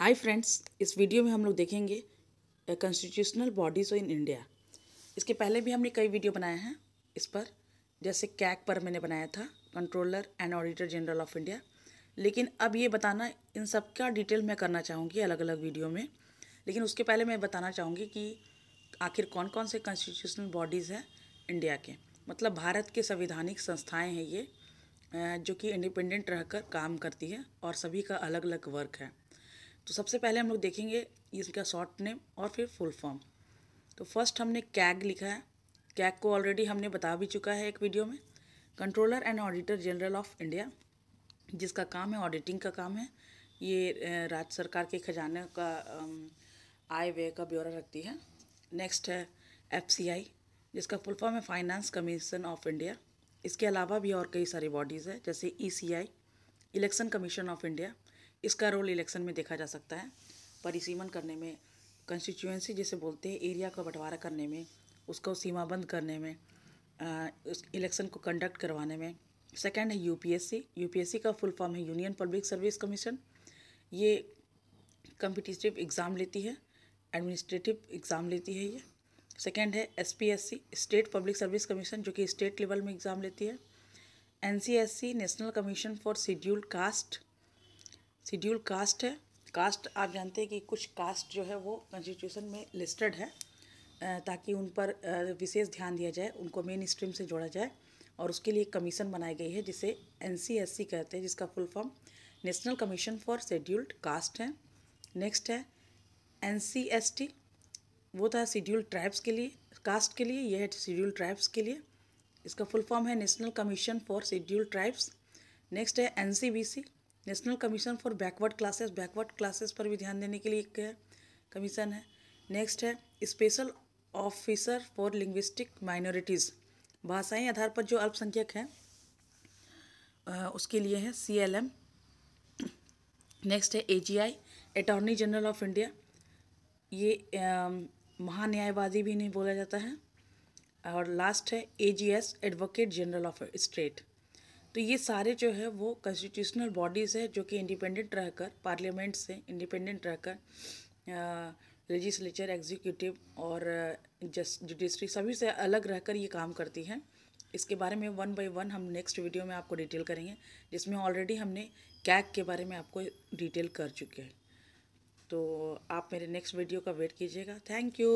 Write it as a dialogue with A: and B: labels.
A: hi friends इस video में हम लोग देखेंगे कॉन्स्टिट्यूशनल बॉडीज़ इन इंडिया इसके पहले भी हमने कई वीडियो बनाए हैं इस पर जैसे कैक पर मैंने बनाया था controller and auditor general of India लेकिन अब ये बताना इन सब का डिटेल मैं करना चाहूँगी अलग अलग वीडियो में लेकिन उसके पहले मैं बताना चाहूँगी कि आखिर कौन कौन से कॉन्स्टिट्यूशनल बॉडीज़ हैं इंडिया के मतलब भारत के संविधानिक संस्थाएँ हैं ये uh, जो कि इंडिपेंडेंट रहकर काम करती है और सभी का अलग अलग वर्क है तो सबसे पहले हम लोग देखेंगे इसका शॉर्ट नेम और फिर फुल फॉर्म तो फर्स्ट हमने कैग लिखा है कैग को ऑलरेडी हमने बता भी चुका है एक वीडियो में controller and auditor general of India जिसका काम है ऑडिटिंग का काम है ये राज्य सरकार के खजाने का आय व्यय का ब्यौरा रखती है नेक्स्ट है एफ जिसका फुल फॉर्म है फाइनेंस कमीशन ऑफ इंडिया इसके अलावा भी और कई सारी बॉडीज़ है जैसे E election commission of India इसका रोल इलेक्शन में देखा जा सकता है परिसीमन करने में कंस्टिट्यूएंसी जिसे बोलते हैं एरिया का बंटवारा करने में उसको सीमाबंद करने में उस इलेक्शन को कंडक्ट करवाने में सेकेंड है यूपीएससी यूपीएससी का फुल फॉर्म है यूनियन पब्लिक सर्विस कमीशन ये कम्पिटिटिव एग्ज़ाम लेती है एडमिनिस्ट्रेटिव एग्ज़ाम लेती है ये सेकेंड है SPSC state public service commission जो कि स्टेट लेवल में एग्ज़ाम लेती है NCSC national commission for scheduled caste schedule caste है कास्ट आप जानते हैं कि कुछ कास्ट जो है वो कॉन्स्टिट्यूशन में लिस्टेड है ताकि उन पर विशेष ध्यान दिया जाए उनको मेन स्ट्रीम से जोड़ा जाए और उसके लिए कमीशन बनाई गई है जिसे एन कहते हैं जिसका full form national commission for scheduled caste है नेक्स्ट है एन वो था शेड्यूल ट्राइब्स के लिए कास्ट के लिए यह है शेड्यूल ट्राइब्स के लिए इसका फुल फॉर्म है national commission for schedule tribes next है N national commission for backward classes backward classes पर भी ध्यान देने के लिए एक कमीशन है नेक्स्ट है special officer for linguistic minorities भाषाई आधार पर जो अल्पसंख्यक हैं उसके लिए है सी एल एम नेक्स्ट है A G I attorney general of India ये महान्यायवादी भी इन्हें बोला जाता है और लास्ट है A G S advocate general of state तो ये सारे जो है वो कॉन्स्टिट्यूशनल बॉडीज़ है जो कि इंडिपेंडेंट रहकर पार्लियामेंट से इंडिपेंडेंट रहकर लेजिस्लेचर एग्जीक्यूटिव और जस्ट जुडिशरी सभी से अलग रहकर ये काम करती हैं इसके बारे में वन बाय वन हम नेक्स्ट वीडियो में आपको डिटेल करेंगे जिसमें ऑलरेडी हमने कैक के बारे में आपको डिटेल कर चुके हैं तो आप मेरे नेक्स्ट वीडियो का वेट कीजिएगा थैंक यू